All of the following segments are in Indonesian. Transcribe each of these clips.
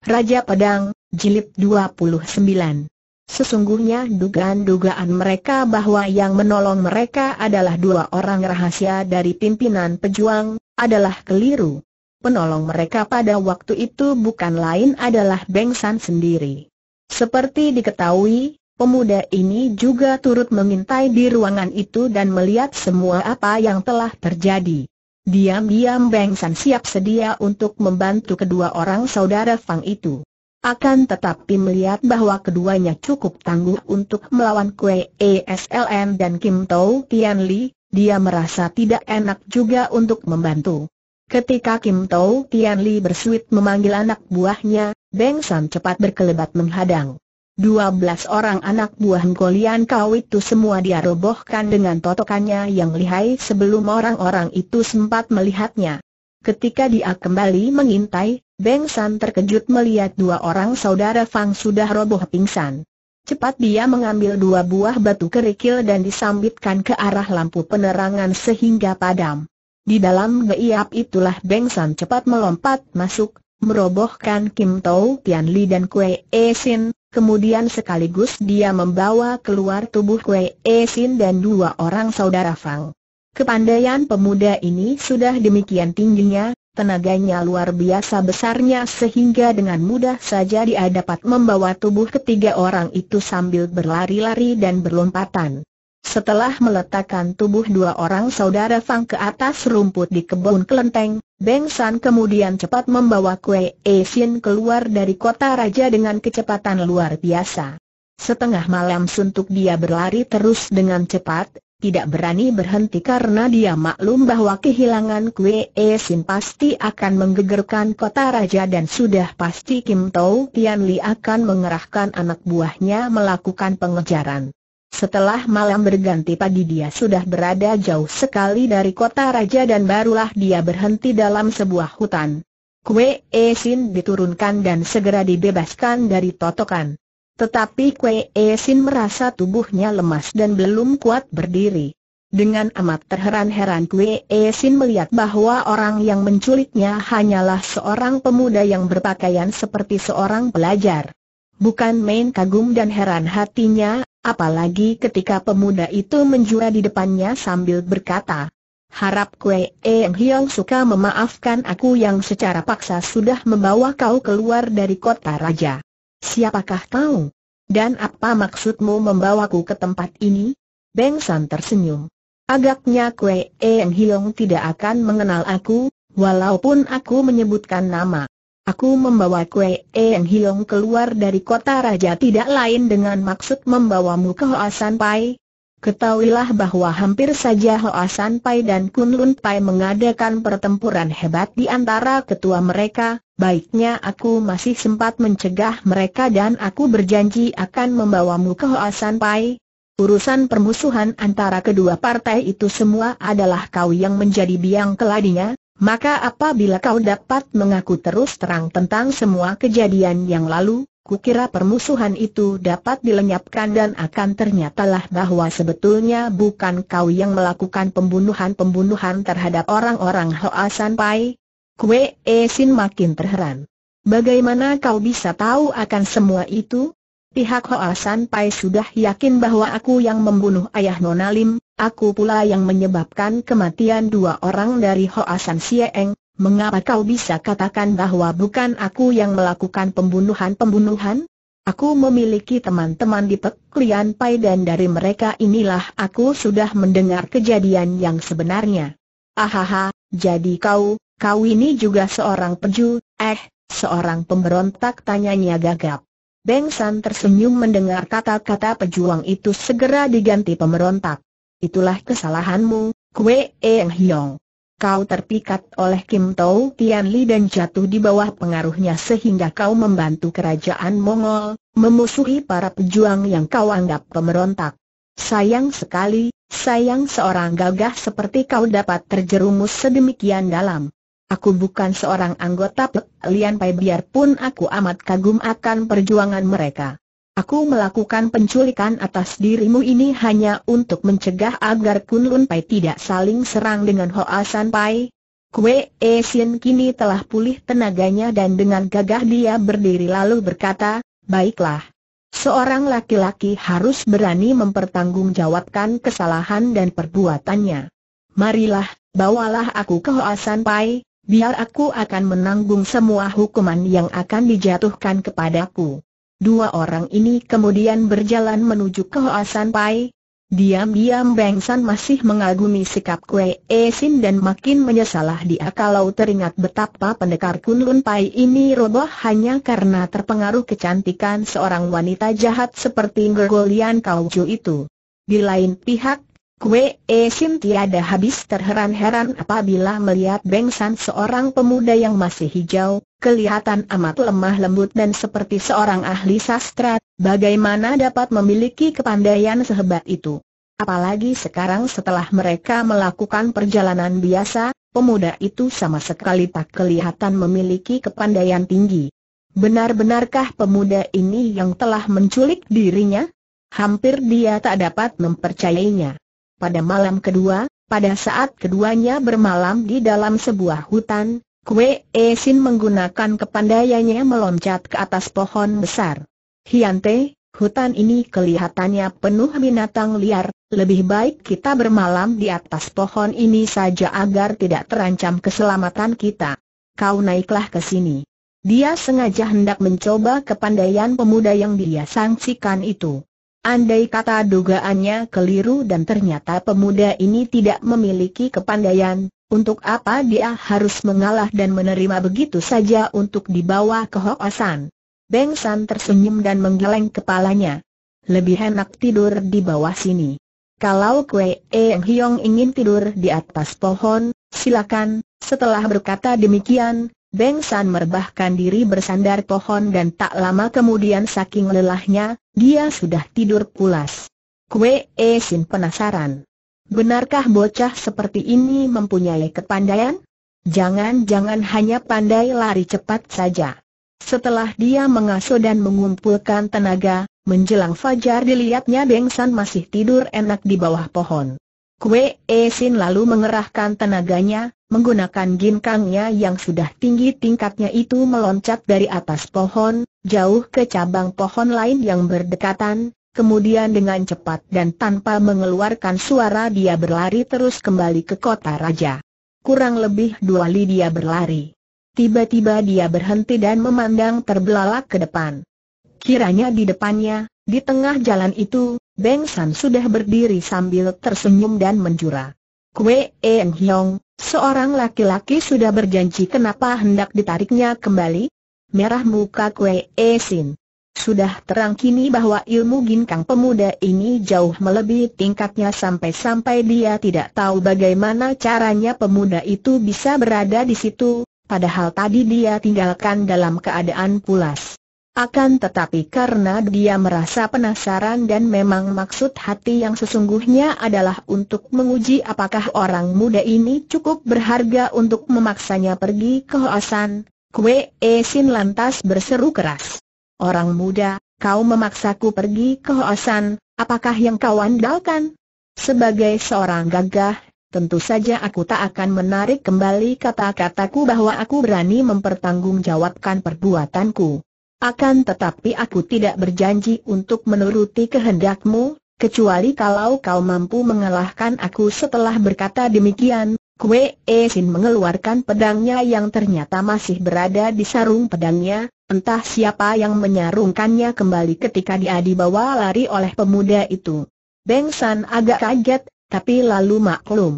Raja Pedang, Jilid 29 Sesungguhnya dugaan-dugaan mereka bahwa yang menolong mereka adalah dua orang rahasia dari pimpinan pejuang, adalah keliru. Penolong mereka pada waktu itu bukan lain adalah Beng San sendiri. Seperti diketahui, Pemuda ini juga turut mengintai di ruangan itu dan melihat semua apa yang telah terjadi. Diam-diam Beng San siap sedia untuk membantu kedua orang saudara Fang itu. Akan tetapi melihat bahwa keduanya cukup tangguh untuk melawan Kue ESLM dan Kim Tau Tian Li, dia merasa tidak enak juga untuk membantu. Ketika Kim Tau Tian Li bersuit memanggil anak buahnya, Beng San cepat berkelebat menghadang. 12 orang anak buah Golian kau itu semua dia robohkan dengan totokannya yang lihai sebelum orang-orang itu sempat melihatnya. Ketika dia kembali mengintai, Beng San terkejut melihat dua orang saudara Fang sudah roboh pingsan. Cepat dia mengambil dua buah batu kerikil dan disambitkan ke arah lampu penerangan sehingga padam. Di dalam geiap itulah Beng San cepat melompat masuk, merobohkan Kim Tau Tian Li dan Kue E Sin, Kemudian sekaligus dia membawa keluar tubuh Kue Esin dan dua orang saudara Fang. Kepandaian pemuda ini sudah demikian tingginya, tenaganya luar biasa besarnya sehingga dengan mudah saja dia dapat membawa tubuh ketiga orang itu sambil berlari-lari dan berlompatan. Setelah meletakkan tubuh dua orang saudara Fang ke atas rumput di kebun kelenteng, Beng San kemudian cepat membawa Kue E Sin keluar dari kota raja dengan kecepatan luar biasa. Setengah malam suntuk dia berlari terus dengan cepat, tidak berani berhenti karena dia maklum bahwa kehilangan Kue E Sin pasti akan menggegerkan kota raja dan sudah pasti Kim Tau Tian Li akan mengerahkan anak buahnya melakukan pengejaran. Setelah malam berganti pagi dia sudah berada jauh sekali dari kota raja dan barulah dia berhenti dalam sebuah hutan. Kue Esin diturunkan dan segera dibebaskan dari totokan. Tetapi Kue Esin merasa tubuhnya lemas dan belum kuat berdiri. Dengan amat terheran-heran Kue Esin melihat bahwa orang yang menculiknya hanyalah seorang pemuda yang berpakaian seperti seorang pelajar. Bukan main kagum dan heran hatinya, Apalagi ketika pemuda itu menjura di depannya sambil berkata, Harap Kue Eng Hiong suka memaafkan aku yang secara paksa sudah membawa kau keluar dari kota raja. Siapakah kau? Dan apa maksudmu membawaku ke tempat ini? Beng San tersenyum. Agaknya Kue Eng Hiong tidak akan mengenal aku, walaupun aku menyebutkan nama. Aku membawa Kue yang e Hiong keluar dari kota raja tidak lain dengan maksud membawamu ke Hoasan Pai. Ketahuilah bahwa hampir saja Hoasan Pai dan Kunlun Pai mengadakan pertempuran hebat di antara ketua mereka, baiknya aku masih sempat mencegah mereka dan aku berjanji akan membawamu ke Hoasan Pai. Urusan permusuhan antara kedua partai itu semua adalah kau yang menjadi biang keladinya, maka apabila kau dapat mengaku terus terang tentang semua kejadian yang lalu, kukira permusuhan itu dapat dilenyapkan dan akan ternyatalah bahwa sebetulnya bukan kau yang melakukan pembunuhan-pembunuhan terhadap orang-orang Hoa San Pai. Kue Sin e makin terheran. Bagaimana kau bisa tahu akan semua itu? Pihak Hoa San Pai sudah yakin bahwa aku yang membunuh ayah Nona Lim, Aku pula yang menyebabkan kematian dua orang dari Hoa San Sieng, mengapa kau bisa katakan bahwa bukan aku yang melakukan pembunuhan-pembunuhan? Aku memiliki teman-teman di Peklian Pai dan dari mereka inilah aku sudah mendengar kejadian yang sebenarnya. Ahaha, jadi kau, kau ini juga seorang peju, eh, seorang pemberontak tanyanya gagap. Beng San tersenyum mendengar kata-kata pejuang itu segera diganti pemberontak. Itulah kesalahanmu, Kue Eng Hiong. Kau terpikat oleh Kim Tau Tian Li dan jatuh di bawah pengaruhnya sehingga kau membantu kerajaan Mongol, memusuhi para pejuang yang kau anggap pemberontak. Sayang sekali, sayang seorang gagah seperti kau dapat terjerumus sedemikian dalam. Aku bukan seorang anggota Pek Lian Pai biarpun aku amat kagum akan perjuangan mereka. Aku melakukan penculikan atas dirimu ini hanya untuk mencegah agar Kun Lun Pai tidak saling serang dengan Hoa San Pai. E Esian kini telah pulih tenaganya dan dengan gagah dia berdiri lalu berkata, Baiklah. Seorang laki-laki harus berani mempertanggungjawabkan kesalahan dan perbuatannya. Marilah, bawalah aku ke Hoa San Pai, biar aku akan menanggung semua hukuman yang akan dijatuhkan kepadaku. Dua orang ini kemudian berjalan menuju ke San Pai. Diam-diam Beng San masih mengagumi sikap Kue E Sin dan makin menyesalah dia kalau teringat betapa pendekar Kunlun Pai ini roboh hanya karena terpengaruh kecantikan seorang wanita jahat seperti Ngergolian Kauju itu. Di lain pihak, Kue E Sin tiada habis terheran-heran apabila melihat Beng San seorang pemuda yang masih hijau, kelihatan amat lemah lembut dan seperti seorang ahli sastra, bagaimana dapat memiliki kepandaian sehebat itu. Apalagi sekarang setelah mereka melakukan perjalanan biasa, pemuda itu sama sekali tak kelihatan memiliki kepandaian tinggi. Benar-benarkah pemuda ini yang telah menculik dirinya? Hampir dia tak dapat mempercayainya. Pada malam kedua, pada saat keduanya bermalam di dalam sebuah hutan, E Sin menggunakan kepandaiannya meloncat ke atas pohon besar. Hiante, hutan ini kelihatannya penuh binatang liar, lebih baik kita bermalam di atas pohon ini saja agar tidak terancam keselamatan kita. Kau naiklah ke sini. Dia sengaja hendak mencoba kepandaian pemuda yang dia sangsikan itu. Andai kata dugaannya keliru dan ternyata pemuda ini tidak memiliki kepandaian, untuk apa dia harus mengalah dan menerima begitu saja untuk dibawa ke Hoasan? Beng San tersenyum dan menggeleng kepalanya. Lebih enak tidur di bawah sini. Kalau Kwe Eng Hiong ingin tidur di atas pohon, silakan. Setelah berkata demikian, Beng San merebahkan diri bersandar pohon dan tak lama kemudian saking lelahnya, dia sudah tidur pulas. Kue E Sin penasaran. Benarkah bocah seperti ini mempunyai kepandaian? Jangan-jangan hanya pandai lari cepat saja. Setelah dia mengasuh dan mengumpulkan tenaga, menjelang fajar dilihatnya Beng San masih tidur enak di bawah pohon. Kue E Sin lalu mengerahkan tenaganya, menggunakan ginkangnya yang sudah tinggi tingkatnya itu meloncat dari atas pohon, jauh ke cabang pohon lain yang berdekatan, kemudian dengan cepat dan tanpa mengeluarkan suara dia berlari terus kembali ke kota raja. Kurang lebih dua li dia berlari. Tiba-tiba dia berhenti dan memandang terbelalak ke depan. Kiranya di depannya, di tengah jalan itu, Beng San sudah berdiri sambil tersenyum dan menjurah. Kue Em Hyong, seorang laki-laki sudah berjanji kenapa hendak ditariknya kembali? Merah muka Kue E Sin. Sudah terang kini bahwa ilmu ginkang pemuda ini jauh melebihi tingkatnya sampai-sampai dia tidak tahu bagaimana caranya pemuda itu bisa berada di situ, padahal tadi dia tinggalkan dalam keadaan pulas. Akan tetapi karena dia merasa penasaran dan memang maksud hati yang sesungguhnya adalah untuk menguji apakah orang muda ini cukup berharga untuk memaksanya pergi ke Hoasan, Kue e Sin lantas berseru keras. Orang muda, kau memaksaku pergi ke Hoasan, apakah yang kau andalkan? Sebagai seorang gagah, tentu saja aku tak akan menarik kembali kata-kataku bahwa aku berani mempertanggungjawabkan perbuatanku. Akan tetapi aku tidak berjanji untuk menuruti kehendakmu, kecuali kalau kau mampu mengalahkan aku setelah berkata demikian. Kue Esin mengeluarkan pedangnya yang ternyata masih berada di sarung pedangnya, entah siapa yang menyarungkannya kembali ketika dia dibawa lari oleh pemuda itu. Beng San agak kaget, tapi lalu maklum.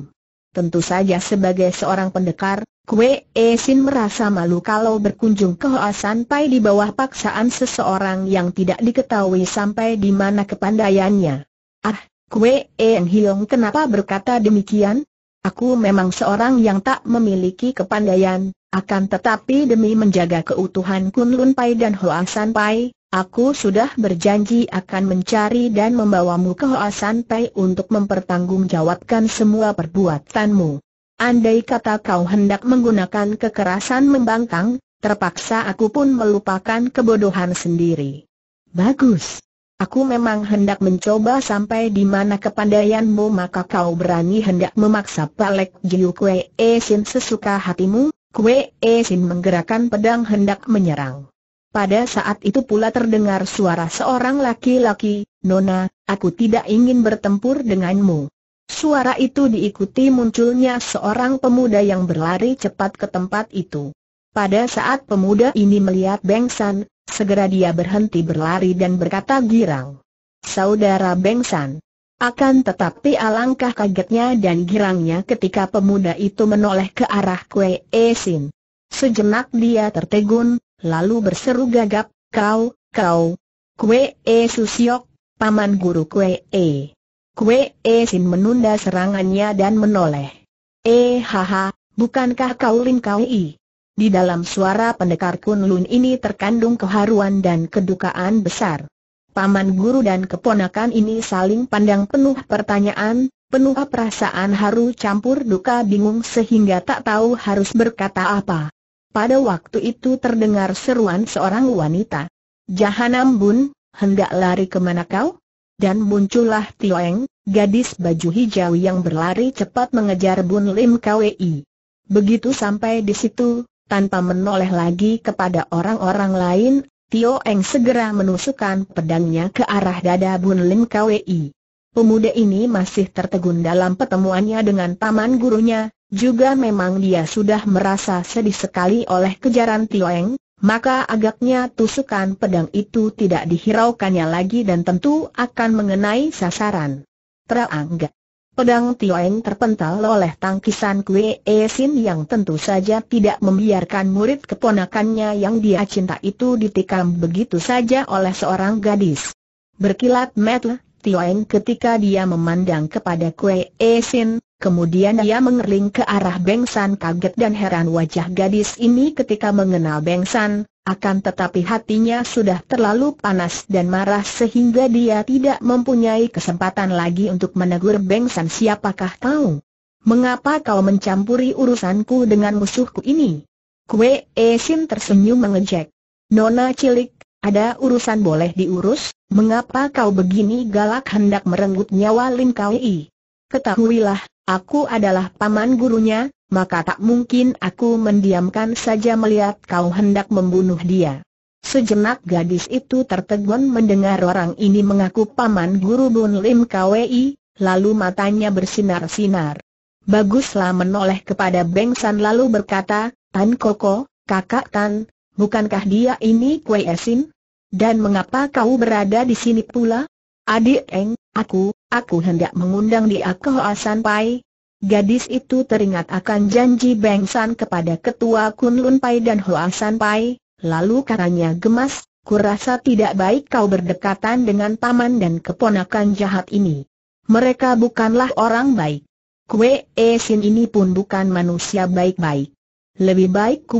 Tentu saja sebagai seorang pendekar, Kue Esin merasa malu kalau berkunjung ke Hoa Pai di bawah paksaan seseorang yang tidak diketahui sampai di mana kepandaiannya. Ah, Kue En Hiong kenapa berkata demikian? Aku memang seorang yang tak memiliki kepandaian, akan tetapi demi menjaga keutuhan Kunlun Pai dan Hoa Pai, aku sudah berjanji akan mencari dan membawamu ke Hoa Pai untuk mempertanggungjawabkan semua perbuatanmu. Andai kata kau hendak menggunakan kekerasan membangkang, terpaksa aku pun melupakan kebodohan sendiri. Bagus. Aku memang hendak mencoba sampai di mana kepandaianmu maka kau berani hendak memaksa Palek Jiu Kwe E Sin sesuka hatimu, kue E Sin menggerakkan pedang hendak menyerang. Pada saat itu pula terdengar suara seorang laki-laki, Nona, aku tidak ingin bertempur denganmu. Suara itu diikuti munculnya seorang pemuda yang berlari cepat ke tempat itu. Pada saat pemuda ini melihat Bengsan, segera dia berhenti berlari dan berkata girang. Saudara Bengsan. Akan tetapi alangkah kagetnya dan girangnya ketika pemuda itu menoleh ke arah Kue Esin. Sejenak dia tertegun, lalu berseru gagap, kau, kau, Kue E Susiok, paman guru Kue E. Kue E Sin menunda serangannya dan menoleh. Eh haha, bukankah kau Lin Kau I? Di dalam suara pendekar Kun Lun ini terkandung keharuan dan kedukaan besar. Paman guru dan keponakan ini saling pandang penuh pertanyaan, penuh perasaan haru campur duka bingung sehingga tak tahu harus berkata apa. Pada waktu itu terdengar seruan seorang wanita. Jahanam Bun, hendak lari kemana kau? dan muncullah Tioeng, gadis baju hijau yang berlari cepat mengejar Bun Lim Kwei. Begitu sampai di situ, tanpa menoleh lagi kepada orang-orang lain, Tioeng segera menusukkan pedangnya ke arah dada Bun Lim Kwei. Pemuda ini masih tertegun dalam pertemuannya dengan paman gurunya, juga memang dia sudah merasa sedih sekali oleh kejaran Tioeng maka agaknya tusukan pedang itu tidak dihiraukannya lagi dan tentu akan mengenai sasaran. Terangga. Pedang Tioeng terpental oleh tangkisan Kue Sin yang tentu saja tidak membiarkan murid keponakannya yang dia cinta itu ditikam begitu saja oleh seorang gadis. Berkilat metel, Tioeng ketika dia memandang kepada Kue Sin. Kemudian ia mengerling ke arah Bengsan kaget dan heran wajah gadis ini ketika mengenal Bengsan, akan tetapi hatinya sudah terlalu panas dan marah sehingga dia tidak mempunyai kesempatan lagi untuk menegur Bengsan siapakah kau? Mengapa kau mencampuri urusanku dengan musuhku ini? Kue Esin tersenyum mengejek. Nona cilik, ada urusan boleh diurus, mengapa kau begini galak hendak merenggut nyawa Lin Kwei? Ketahuilah, Aku adalah paman gurunya, maka tak mungkin aku mendiamkan saja melihat kau hendak membunuh dia. Sejenak gadis itu tertegun mendengar orang ini mengaku paman guru Bun Lim Kwi, lalu matanya bersinar-sinar. Baguslah menoleh kepada Beng San lalu berkata, Tan Koko, kakak Tan, bukankah dia ini Kwe Esin? Dan mengapa kau berada di sini pula? Adik Eng, aku, Aku hendak mengundang dia ke San Pai. Gadis itu teringat akan janji Beng San kepada ketua Kunlun Pai dan San Pai, lalu katanya gemas, kurasa tidak baik kau berdekatan dengan paman dan keponakan jahat ini. Mereka bukanlah orang baik. Kue Sin ini pun bukan manusia baik-baik. Lebih baik ku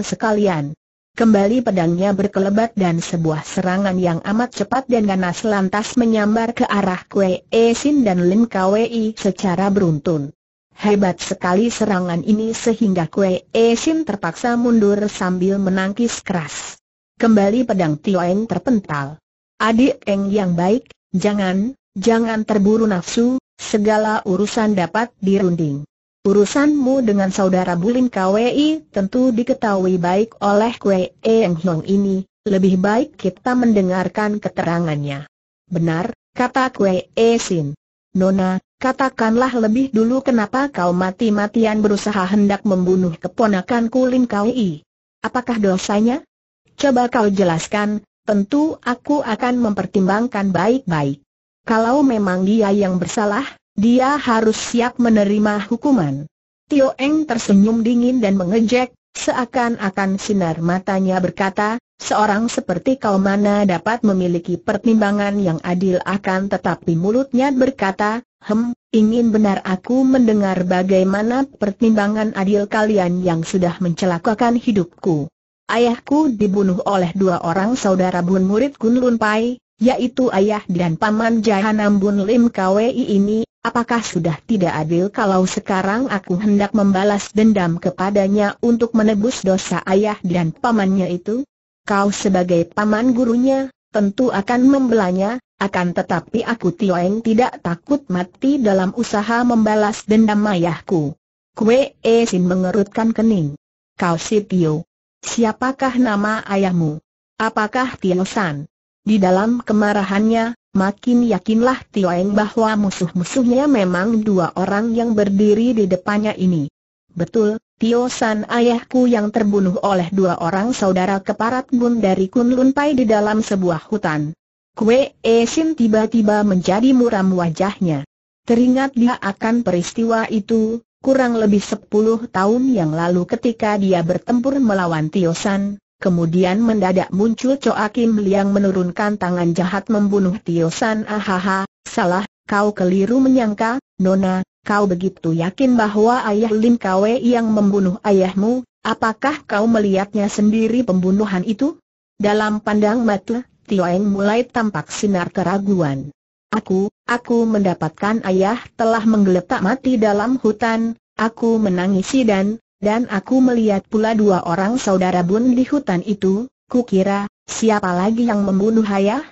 sekalian. Kembali pedangnya berkelebat dan sebuah serangan yang amat cepat dan ganas lantas menyambar ke arah Kwe E Sin dan Lin Kwei secara beruntun. Hebat sekali serangan ini sehingga Kwe E Sin terpaksa mundur sambil menangkis keras. Kembali pedang Tio terpental. Adik Eng yang baik, jangan, jangan terburu nafsu, segala urusan dapat dirunding. Urusanmu dengan saudara Bulin KWI tentu diketahui baik oleh Kwe Eng Hong ini, lebih baik kita mendengarkan keterangannya. Benar, kata Kwe E Sin. Nona, katakanlah lebih dulu kenapa kau mati-matian berusaha hendak membunuh keponakan Kulin KWI. Apakah dosanya? Coba kau jelaskan, tentu aku akan mempertimbangkan baik-baik. Kalau memang dia yang bersalah, dia harus siap menerima hukuman. Tio Eng tersenyum dingin dan mengejek, seakan-akan sinar matanya berkata, seorang seperti kau mana dapat memiliki pertimbangan yang adil akan tetapi mulutnya berkata, hem, ingin benar aku mendengar bagaimana pertimbangan adil kalian yang sudah mencelakakan hidupku. Ayahku dibunuh oleh dua orang saudara bun murid Kun Pai, yaitu ayah dan paman Jahanambun Lim Kwi ini, apakah sudah tidak adil kalau sekarang aku hendak membalas dendam kepadanya untuk menebus dosa ayah dan pamannya itu? Kau sebagai paman gurunya, tentu akan membelanya, akan tetapi aku Tioeng tidak takut mati dalam usaha membalas dendam ayahku. Kue e sin mengerutkan kening. Kau si Tio. Siapakah nama ayahmu? Apakah Tio San? Di dalam kemarahannya, makin yakinlah Tio Eng bahwa musuh-musuhnya memang dua orang yang berdiri di depannya ini. Betul, Tio San ayahku yang terbunuh oleh dua orang saudara keparat bun dari Kunlun Pai di dalam sebuah hutan. Kwe E Esin tiba-tiba menjadi muram wajahnya. Teringat dia akan peristiwa itu, kurang lebih sepuluh tahun yang lalu ketika dia bertempur melawan Tio San, Kemudian mendadak muncul Choa Kim Liang menurunkan tangan jahat membunuh Tio San Ahaha, salah, kau keliru menyangka, Nona, kau begitu yakin bahwa ayah Lim Kwe yang membunuh ayahmu, apakah kau melihatnya sendiri pembunuhan itu? Dalam pandang mata, Tio Eng mulai tampak sinar keraguan. Aku, aku mendapatkan ayah telah menggeletak mati dalam hutan, aku menangisi dan, dan aku melihat pula dua orang saudara Bun di hutan itu, kukira, siapa lagi yang membunuh ayah?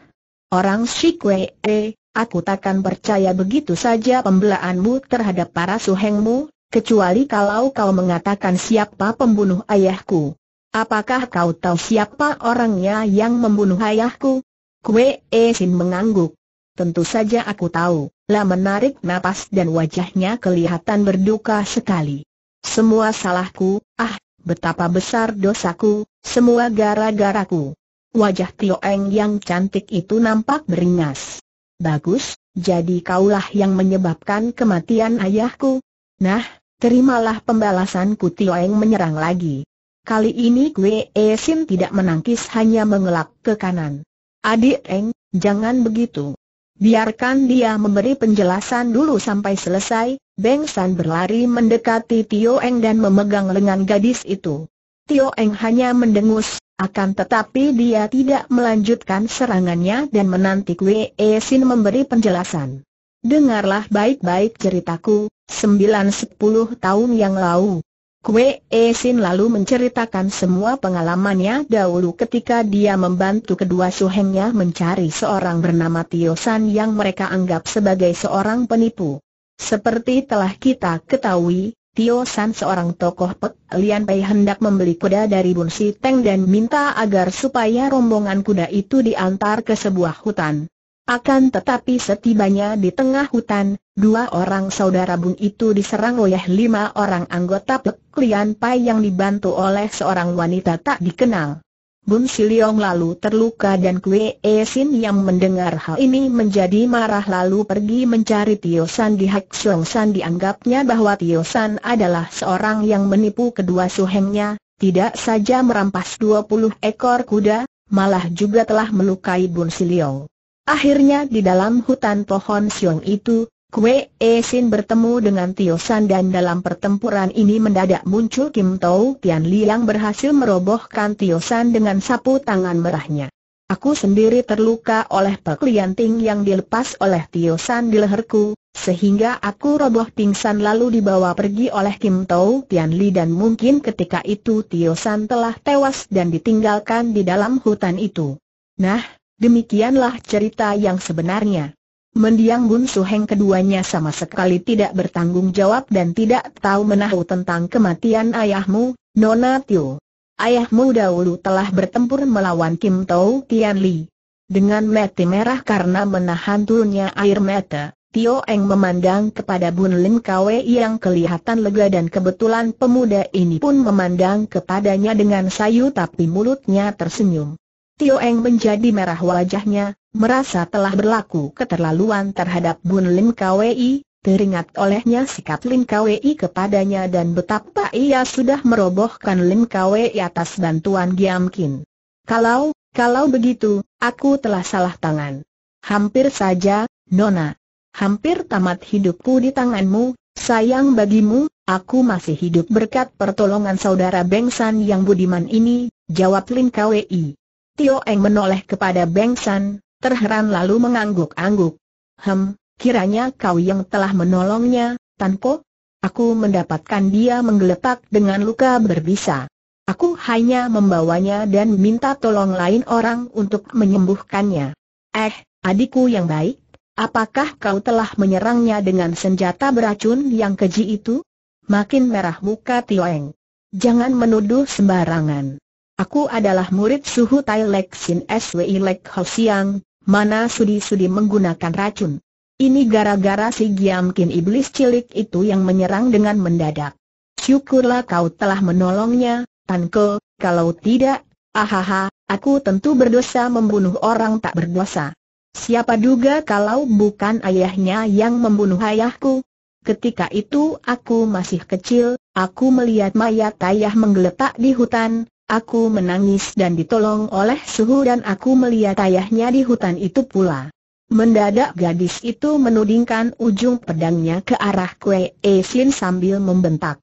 Orang Shikwee, eh, aku takkan percaya begitu saja pembelaanmu terhadap para suhengmu, kecuali kalau kau mengatakan siapa pembunuh ayahku. Apakah kau tahu siapa orangnya yang membunuh ayahku? Kue eh, Sin mengangguk. Tentu saja aku tahu, lah menarik napas dan wajahnya kelihatan berduka sekali. Semua salahku, ah, betapa besar dosaku, semua gara-garaku. Wajah Tio Eng yang cantik itu nampak beringas. Bagus, jadi kaulah yang menyebabkan kematian ayahku. Nah, terimalah pembalasanku Tio Eng menyerang lagi. Kali ini Kwe E tidak menangkis hanya mengelak ke kanan. Adik Eng, jangan begitu. Biarkan dia memberi penjelasan dulu sampai selesai, Beng San berlari mendekati Tio Eng dan memegang lengan gadis itu. Tio Eng hanya mendengus, akan tetapi dia tidak melanjutkan serangannya dan menanti Kwe e Sin memberi penjelasan. Dengarlah baik-baik ceritaku, sembilan sepuluh tahun yang lalu. Kwe e Sin lalu menceritakan semua pengalamannya dahulu ketika dia membantu kedua suhengnya mencari seorang bernama Tio San yang mereka anggap sebagai seorang penipu. Seperti telah kita ketahui, Tio San seorang tokoh Pek Lian Pei hendak membeli kuda dari Bun Si Teng dan minta agar supaya rombongan kuda itu diantar ke sebuah hutan. Akan tetapi setibanya di tengah hutan, dua orang saudara Bun itu diserang oleh lima orang anggota Pek Lian Pai yang dibantu oleh seorang wanita tak dikenal. Bun Siliong lalu terluka dan Kwe Sin e yang mendengar hal ini menjadi marah lalu pergi mencari Tio San di Hak Siong San dianggapnya bahwa Tio San adalah seorang yang menipu kedua suhengnya, tidak saja merampas 20 ekor kuda, malah juga telah melukai Bun Siliong. Akhirnya di dalam hutan pohon siung itu, Kue Esin bertemu dengan Tio San dan dalam pertempuran ini mendadak muncul Kim Tau Tian Li yang berhasil merobohkan Tio San dengan sapu tangan merahnya. Aku sendiri terluka oleh Lian ting yang dilepas oleh Tio San di leherku, sehingga aku roboh pingsan lalu dibawa pergi oleh Kim Tau Tian Li dan mungkin ketika itu Tio San telah tewas dan ditinggalkan di dalam hutan itu. Nah, demikianlah cerita yang sebenarnya. Mendiang Bun Suheng keduanya sama sekali tidak bertanggung jawab dan tidak tahu menahu tentang kematian ayahmu, Nona Tio. Ayahmu dahulu telah bertempur melawan Kim Tau Tian Li. Dengan mati merah karena menahan turunnya air mata, Tio Eng memandang kepada Bun lin Kwe yang kelihatan lega dan kebetulan pemuda ini pun memandang kepadanya dengan sayu tapi mulutnya tersenyum. Tio Eng menjadi merah wajahnya, merasa telah berlaku keterlaluan terhadap Bun Lim Kwei, teringat olehnya sikap Lim Kwei kepadanya dan betapa ia sudah merobohkan Lim Kwei atas bantuan Giam Kin. Kalau, kalau begitu, aku telah salah tangan. Hampir saja, Nona. Hampir tamat hidupku di tanganmu, sayang bagimu, aku masih hidup berkat pertolongan saudara Bengsan yang budiman ini, jawab Lin Kwei. Tio Eng menoleh kepada Bengsan, terheran lalu mengangguk-angguk. Hem, kiranya kau yang telah menolongnya, Tanpo? Aku mendapatkan dia menggeletak dengan luka berbisa. Aku hanya membawanya dan minta tolong lain orang untuk menyembuhkannya. Eh, adikku yang baik, apakah kau telah menyerangnya dengan senjata beracun yang keji itu? Makin merah muka Tioeng. Jangan menuduh sembarangan. Aku adalah murid suhu Tai Lek Sin Swi Lek Hosiang, mana sudi-sudi menggunakan racun. Ini gara-gara si Giamkin iblis cilik itu yang menyerang dengan mendadak. Syukurlah kau telah menolongnya, Tanko, kalau tidak, ahaha, aku tentu berdosa membunuh orang tak berdosa. Siapa duga kalau bukan ayahnya yang membunuh ayahku? Ketika itu aku masih kecil, aku melihat mayat ayah menggeletak di hutan, Aku menangis dan ditolong oleh suhu dan aku melihat ayahnya di hutan itu pula. Mendadak gadis itu menudingkan ujung pedangnya ke arah Kwe E Sin sambil membentak.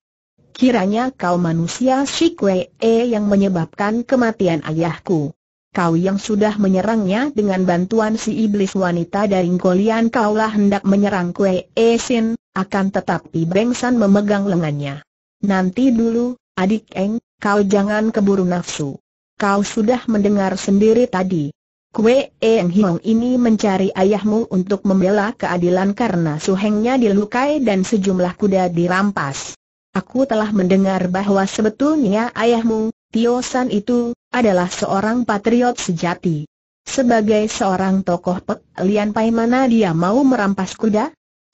Kiranya kau manusia si Kwe E yang menyebabkan kematian ayahku. Kau yang sudah menyerangnya dengan bantuan si iblis wanita dari Golian kaulah hendak menyerang Kwe E Sin, akan tetapi Beng San memegang lengannya. Nanti dulu, adik Eng, Kau jangan keburu nafsu. Kau sudah mendengar sendiri tadi. Kue Eng Hiong ini mencari ayahmu untuk membela keadilan karena suhengnya dilukai dan sejumlah kuda dirampas. Aku telah mendengar bahwa sebetulnya ayahmu, Tio San itu, adalah seorang patriot sejati. Sebagai seorang tokoh Pek Lian Pai mana dia mau merampas kuda?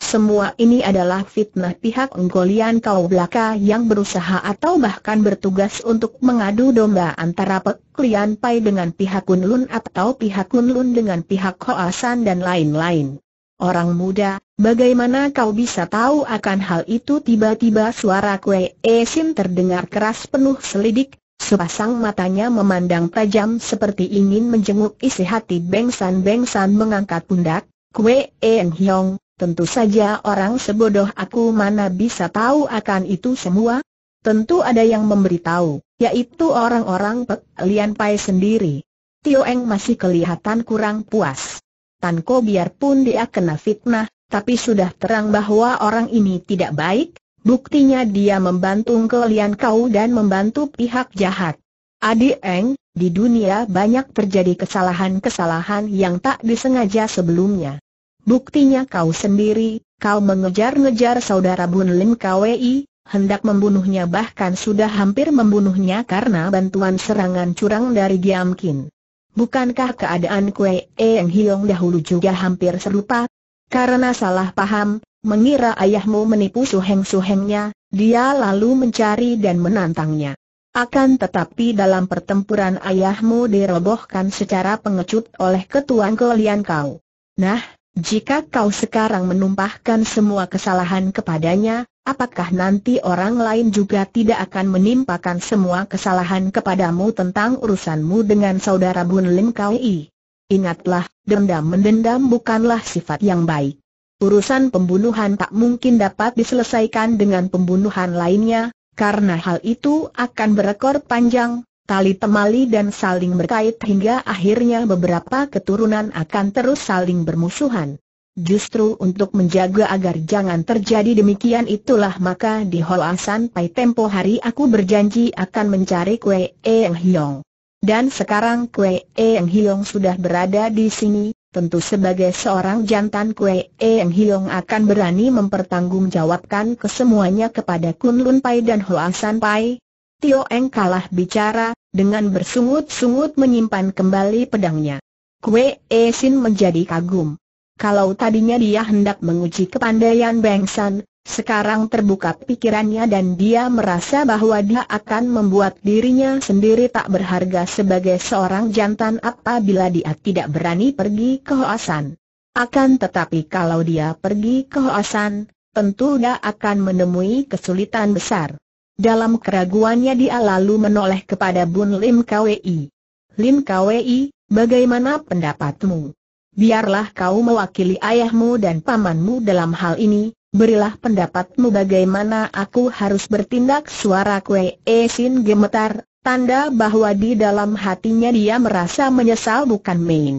Semua ini adalah fitnah pihak Enggolian Kau Belaka yang berusaha atau bahkan bertugas untuk mengadu domba antara peklian Pai dengan pihak Kunlun atau pihak Kunlun dengan pihak Hoasan dan lain-lain. Orang muda, bagaimana kau bisa tahu akan hal itu tiba-tiba suara Kue Esin terdengar keras penuh selidik, sepasang matanya memandang tajam seperti ingin menjenguk isi hati Beng San Beng San mengangkat pundak, Kue En hyong. Tentu saja orang sebodoh aku mana bisa tahu akan itu semua? Tentu ada yang memberitahu, yaitu orang-orang Pek Lian Pai sendiri. Tio Eng masih kelihatan kurang puas. Tan Tanko biarpun dia kena fitnah, tapi sudah terang bahwa orang ini tidak baik, buktinya dia membantu Lian kau dan membantu pihak jahat. Adik Eng, di dunia banyak terjadi kesalahan-kesalahan yang tak disengaja sebelumnya. Buktinya kau sendiri, kau mengejar-ngejar saudara Bun Lim KWI, hendak membunuhnya bahkan sudah hampir membunuhnya karena bantuan serangan curang dari Giam Kin. Bukankah keadaan Kue yang Hiong dahulu juga hampir serupa? Karena salah paham, mengira ayahmu menipu suheng-suhengnya, dia lalu mencari dan menantangnya. Akan tetapi dalam pertempuran ayahmu dirobohkan secara pengecut oleh ketuan kelian kau. Nah, jika kau sekarang menumpahkan semua kesalahan kepadanya, apakah nanti orang lain juga tidak akan menimpakan semua kesalahan kepadamu tentang urusanmu dengan saudara Bun Lim Kui? Ingatlah, dendam mendendam bukanlah sifat yang baik. Urusan pembunuhan tak mungkin dapat diselesaikan dengan pembunuhan lainnya, karena hal itu akan berekor panjang, tali temali dan saling berkait hingga akhirnya beberapa keturunan akan terus saling bermusuhan. Justru untuk menjaga agar jangan terjadi demikian itulah maka di Hoa Pai tempo hari aku berjanji akan mencari Kue Yang Hiong. Dan sekarang Kue Yang Hiong sudah berada di sini, tentu sebagai seorang jantan Kue Yang Hiong akan berani mempertanggungjawabkan kesemuanya kepada Kunlun Pai dan Hoa Pai. Tio Eng kalah bicara, dengan bersungut-sungut menyimpan kembali pedangnya. Kue E Sin menjadi kagum. Kalau tadinya dia hendak menguji kepandaian Beng San, sekarang terbuka pikirannya dan dia merasa bahwa dia akan membuat dirinya sendiri tak berharga sebagai seorang jantan apabila dia tidak berani pergi ke Hoasan. Akan tetapi kalau dia pergi ke Hoasan, tentu dia akan menemui kesulitan besar. Dalam keraguannya dia lalu menoleh kepada Bun Lim Kwi. Lim Kwi, bagaimana pendapatmu? Biarlah kau mewakili ayahmu dan pamanmu dalam hal ini, berilah pendapatmu bagaimana aku harus bertindak suara Kwe Esin gemetar, tanda bahwa di dalam hatinya dia merasa menyesal bukan main.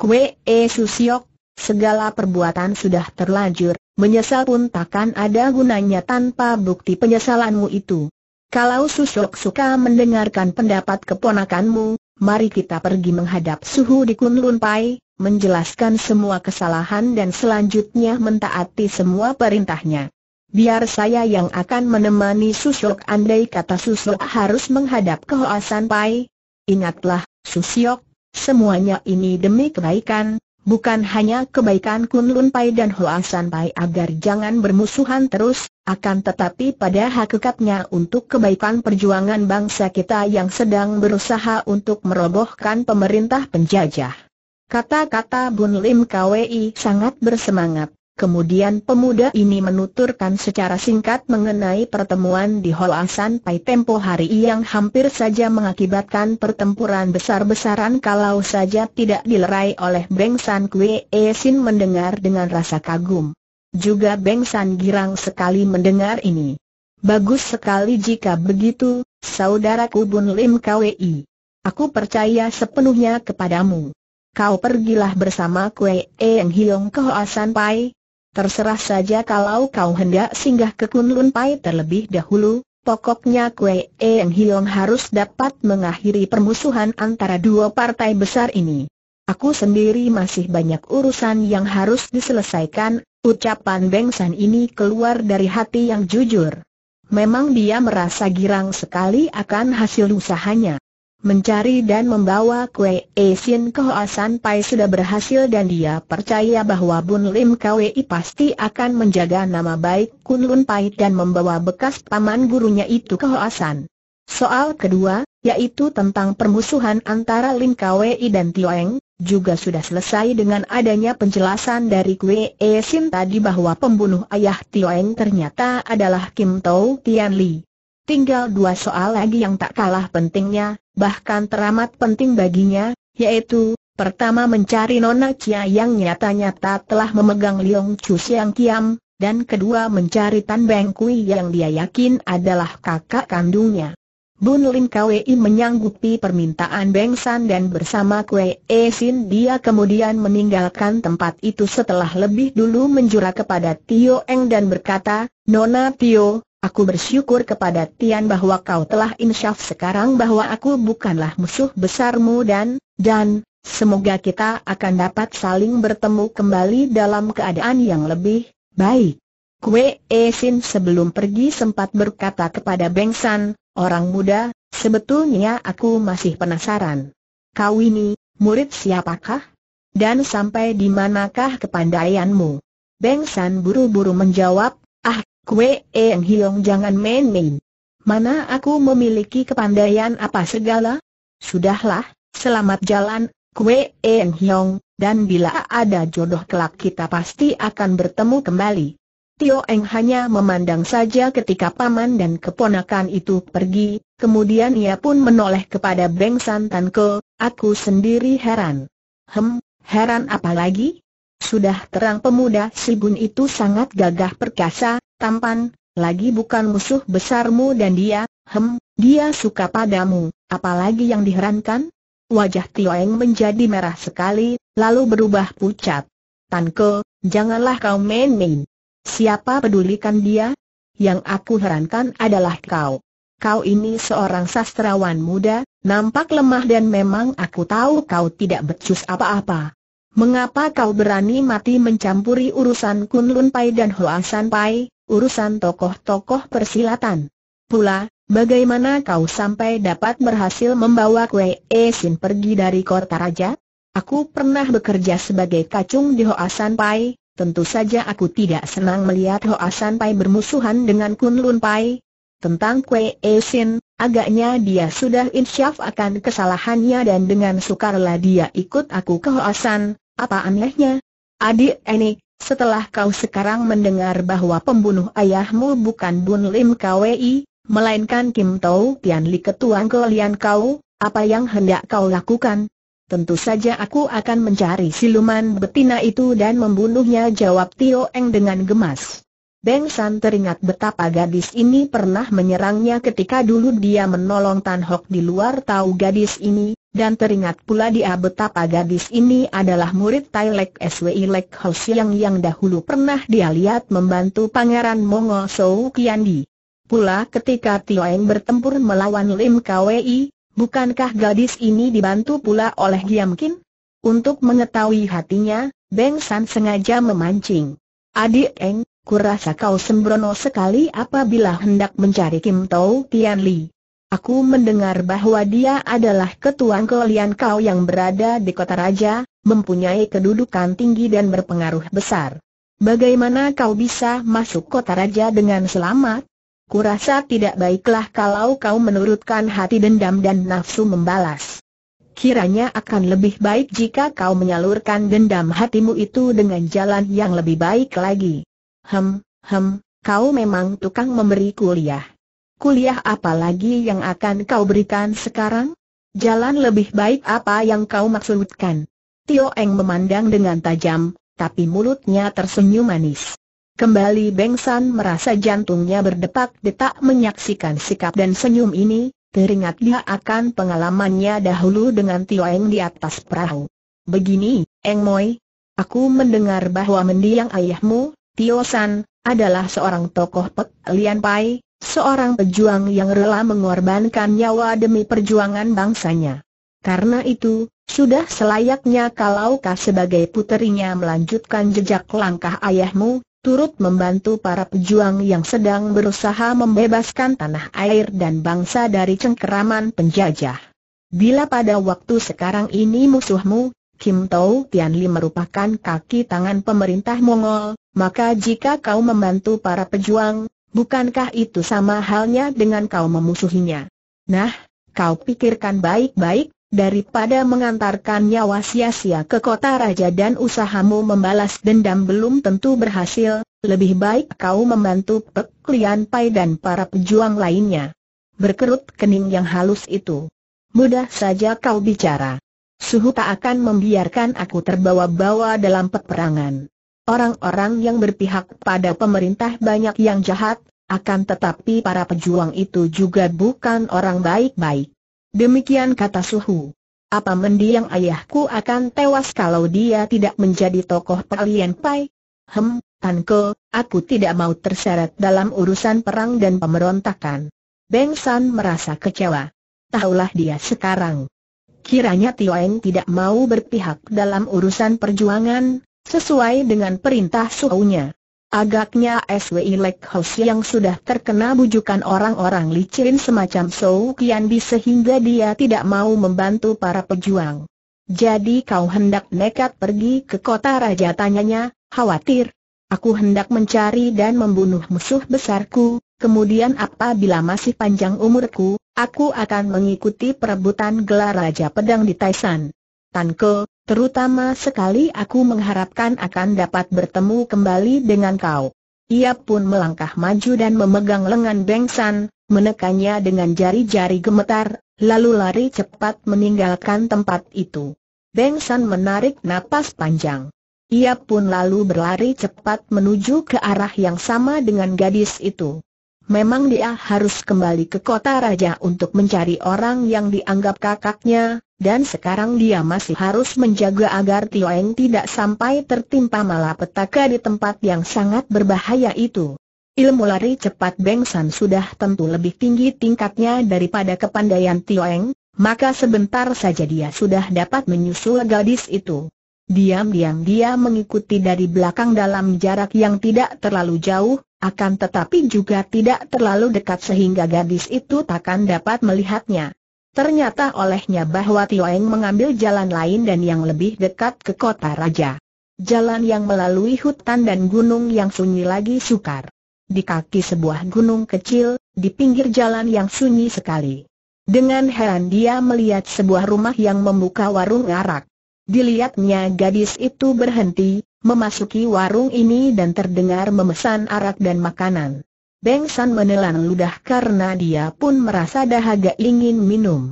Kwe Susiok, segala perbuatan sudah terlanjur, Menyesal pun takkan ada gunanya tanpa bukti penyesalanmu itu. Kalau Susok suka mendengarkan pendapat keponakanmu, mari kita pergi menghadap suhu di Kunlun Pai, menjelaskan semua kesalahan dan selanjutnya mentaati semua perintahnya. Biar saya yang akan menemani Susok andai kata Susok harus menghadap ke Hoasan Pai. Ingatlah, Susok, semuanya ini demi kebaikan, Bukan hanya kebaikan Kun Lun Pai dan Hoa San Pai agar jangan bermusuhan terus, akan tetapi pada hakikatnya untuk kebaikan perjuangan bangsa kita yang sedang berusaha untuk merobohkan pemerintah penjajah. Kata-kata Bun Lim Kwi sangat bersemangat. Kemudian pemuda ini menuturkan secara singkat mengenai pertemuan di Holasan Pai Tempo hari yang hampir saja mengakibatkan pertempuran besar-besaran kalau saja tidak dilerai oleh Beng San Kwe E Sin mendengar dengan rasa kagum. Juga Beng San girang sekali mendengar ini. Bagus sekali jika begitu, saudaraku Bun Lim Kwi. Aku percaya sepenuhnya kepadamu. Kau pergilah bersama Kwe yang e hilang ke Hoasan Pai, Terserah saja kalau kau hendak singgah ke Kunlun Pai terlebih dahulu, pokoknya Kue Eng Hiong harus dapat mengakhiri permusuhan antara dua partai besar ini. Aku sendiri masih banyak urusan yang harus diselesaikan, ucapan Beng San ini keluar dari hati yang jujur. Memang dia merasa girang sekali akan hasil usahanya mencari dan membawa Kwe Esin ke Hoa Pai sudah berhasil dan dia percaya bahwa Bun Lim Kwe pasti akan menjaga nama baik Kun Lun Pai dan membawa bekas paman gurunya itu ke Hoa Soal kedua, yaitu tentang permusuhan antara Lim Kwe dan Tioeng, juga sudah selesai dengan adanya penjelasan dari Kwe Esin tadi bahwa pembunuh ayah Tioeng ternyata adalah Kim Tau Tian Li. Tinggal dua soal lagi yang tak kalah pentingnya, bahkan teramat penting baginya, yaitu, pertama mencari Nona Chia yang nyata-nyata telah memegang Liong Chu Siang Kiam, dan kedua mencari Tan Beng Kui yang dia yakin adalah kakak kandungnya. Bun Lin Kwei menyanggupi permintaan Beng San dan bersama Kwei e Sin dia kemudian meninggalkan tempat itu setelah lebih dulu menjurah kepada Tio Eng dan berkata, Nona Tio, Aku bersyukur kepada Tian bahwa kau telah insyaf sekarang bahwa aku bukanlah musuh besarmu dan, dan, semoga kita akan dapat saling bertemu kembali dalam keadaan yang lebih baik. Kue Esin sebelum pergi sempat berkata kepada Beng San, orang muda, sebetulnya aku masih penasaran. Kau ini, murid siapakah? Dan sampai di manakah kepandaianmu? Beng San buru-buru menjawab, Kue Eng Hiong jangan main-main. Mana aku memiliki kepandaian apa segala? Sudahlah, selamat jalan, Kue Eng Hiong, dan bila ada jodoh kelak kita pasti akan bertemu kembali. Tio Eng hanya memandang saja ketika paman dan keponakan itu pergi, kemudian ia pun menoleh kepada Beng San Tan Ke, aku sendiri heran. Hem, heran apa lagi? Sudah terang pemuda si Bun itu sangat gagah perkasa, tampan, lagi bukan musuh besarmu dan dia, hem, dia suka padamu, apalagi yang diherankan? Wajah Tioeng menjadi merah sekali, lalu berubah pucat. Tanke, janganlah kau main-main. Siapa pedulikan dia? Yang aku herankan adalah kau. Kau ini seorang sastrawan muda, nampak lemah dan memang aku tahu kau tidak becus apa-apa. Mengapa kau berani mati mencampuri urusan Kunlun Pai dan Hoasan Pai? urusan tokoh-tokoh persilatan. Pula, bagaimana kau sampai dapat berhasil membawa Kwe Esin pergi dari kota raja? Aku pernah bekerja sebagai kacung di Hoasan Pai, tentu saja aku tidak senang melihat Hoasan Pai bermusuhan dengan Kunlun Pai. Tentang Kwe Esin, agaknya dia sudah insyaf akan kesalahannya dan dengan sukarlah dia ikut aku ke Hoasan, apa anehnya? Adik Enik, setelah kau sekarang mendengar bahwa pembunuh ayahmu bukan Bun Lim Kwi, melainkan Kim Tau Tian Li ketua kalian kau, apa yang hendak kau lakukan? Tentu saja aku akan mencari siluman betina itu dan membunuhnya jawab Tio Eng dengan gemas. Beng San teringat betapa gadis ini pernah menyerangnya ketika dulu dia menolong Tan Hok di luar tahu gadis ini, dan teringat pula dia betapa gadis ini adalah murid Tai Lek SWI Lek Ho Siang yang dahulu pernah dia lihat membantu Pangeran Mongo Sou Kiandi. Pula ketika Tioeng bertempur melawan Lim Kwi, bukankah gadis ini dibantu pula oleh Giam Kin? Untuk mengetahui hatinya, Beng San sengaja memancing. Adik Eng, kurasa kau sembrono sekali apabila hendak mencari Kim Tau Tian Li. Aku mendengar bahwa dia adalah ketua kalian kau yang berada di kota raja, mempunyai kedudukan tinggi dan berpengaruh besar. Bagaimana kau bisa masuk kota raja dengan selamat? Kurasa tidak baiklah kalau kau menurutkan hati dendam dan nafsu membalas. Kiranya akan lebih baik jika kau menyalurkan dendam hatimu itu dengan jalan yang lebih baik lagi. Hem, hem, kau memang tukang memberi kuliah. Kuliah apa lagi yang akan kau berikan sekarang? Jalan lebih baik apa yang kau maksudkan? Tio Eng memandang dengan tajam, tapi mulutnya tersenyum manis. Kembali Beng San merasa jantungnya berdetak-detak menyaksikan sikap dan senyum ini, teringat dia akan pengalamannya dahulu dengan Tio Eng di atas perahu. Begini, Eng Moi, aku mendengar bahwa mendiang ayahmu, Tio San, adalah seorang tokoh Pek Lian Pai, seorang pejuang yang rela mengorbankan nyawa demi perjuangan bangsanya. Karena itu, sudah selayaknya kalau kau sebagai puterinya melanjutkan jejak langkah ayahmu, turut membantu para pejuang yang sedang berusaha membebaskan tanah air dan bangsa dari cengkeraman penjajah. Bila pada waktu sekarang ini musuhmu, Kim Tau Li merupakan kaki tangan pemerintah Mongol, maka jika kau membantu para pejuang, bukankah itu sama halnya dengan kau memusuhinya? Nah, kau pikirkan baik-baik, daripada mengantarkan nyawa sia-sia ke kota raja dan usahamu membalas dendam belum tentu berhasil, lebih baik kau membantu Pek Lian Pai dan para pejuang lainnya. Berkerut kening yang halus itu. Mudah saja kau bicara. Suhu tak akan membiarkan aku terbawa-bawa dalam peperangan. Orang-orang yang berpihak pada pemerintah banyak yang jahat, akan tetapi para pejuang itu juga bukan orang baik-baik. Demikian kata Suhu. Apa mendiang ayahku akan tewas kalau dia tidak menjadi tokoh Pelian Pai? Hem, Tanko, aku tidak mau terseret dalam urusan perang dan pemberontakan. Beng San merasa kecewa. Tahulah dia sekarang. Kiranya Tioeng tidak mau berpihak dalam urusan perjuangan, sesuai dengan perintah suhunya. Agaknya SWI Lek House yang sudah terkena bujukan orang-orang licin semacam Sou Kian Bi sehingga dia tidak mau membantu para pejuang. Jadi kau hendak nekat pergi ke kota raja tanyanya, khawatir. Aku hendak mencari dan membunuh musuh besarku, kemudian apa bila masih panjang umurku, Aku akan mengikuti perebutan gelar Raja Pedang di Taisan. Tanko, terutama sekali aku mengharapkan akan dapat bertemu kembali dengan kau. Ia pun melangkah maju dan memegang lengan Beng menekannya dengan jari-jari gemetar, lalu lari cepat meninggalkan tempat itu. Beng menarik napas panjang. Ia pun lalu berlari cepat menuju ke arah yang sama dengan gadis itu. Memang dia harus kembali ke kota raja untuk mencari orang yang dianggap kakaknya, dan sekarang dia masih harus menjaga agar Tioeng tidak sampai tertimpa malapetaka di tempat yang sangat berbahaya itu. Ilmu lari cepat Beng San sudah tentu lebih tinggi tingkatnya daripada kepandaian Tioeng, maka sebentar saja dia sudah dapat menyusul gadis itu. Diam-diam dia mengikuti dari belakang dalam jarak yang tidak terlalu jauh, akan tetapi juga tidak terlalu dekat sehingga gadis itu takkan dapat melihatnya. Ternyata olehnya bahwa Tioeng mengambil jalan lain dan yang lebih dekat ke kota raja. Jalan yang melalui hutan dan gunung yang sunyi lagi sukar. Di kaki sebuah gunung kecil, di pinggir jalan yang sunyi sekali. Dengan heran dia melihat sebuah rumah yang membuka warung arak. Dilihatnya gadis itu berhenti, memasuki warung ini dan terdengar memesan arak dan makanan. Beng San menelan ludah karena dia pun merasa dahaga ingin minum.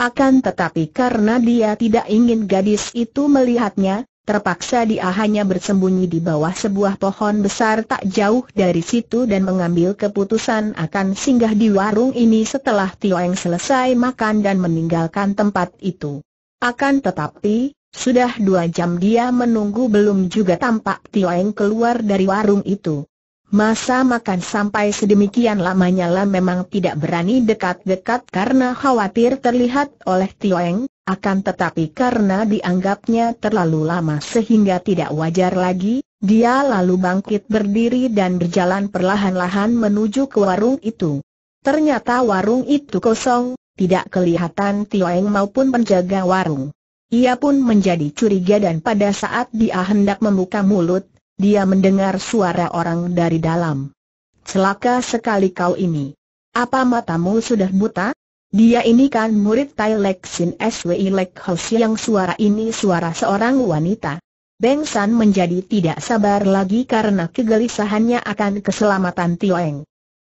Akan tetapi karena dia tidak ingin gadis itu melihatnya, terpaksa dia hanya bersembunyi di bawah sebuah pohon besar tak jauh dari situ dan mengambil keputusan akan singgah di warung ini setelah Tioeng selesai makan dan meninggalkan tempat itu. Akan tetapi, sudah dua jam dia menunggu belum juga tampak Tioeng keluar dari warung itu. Masa makan sampai sedemikian lamanya lah memang tidak berani dekat-dekat karena khawatir terlihat oleh Tioeng, akan tetapi karena dianggapnya terlalu lama sehingga tidak wajar lagi, dia lalu bangkit berdiri dan berjalan perlahan-lahan menuju ke warung itu. Ternyata warung itu kosong, tidak kelihatan Tioeng maupun penjaga warung. Ia pun menjadi curiga dan pada saat dia hendak membuka mulut, dia mendengar suara orang dari dalam. Celaka sekali kau ini. Apa matamu sudah buta? Dia ini kan murid Tai Lek Sin Swi Lek Hos yang suara ini suara seorang wanita. Beng San menjadi tidak sabar lagi karena kegelisahannya akan keselamatan Tioeng.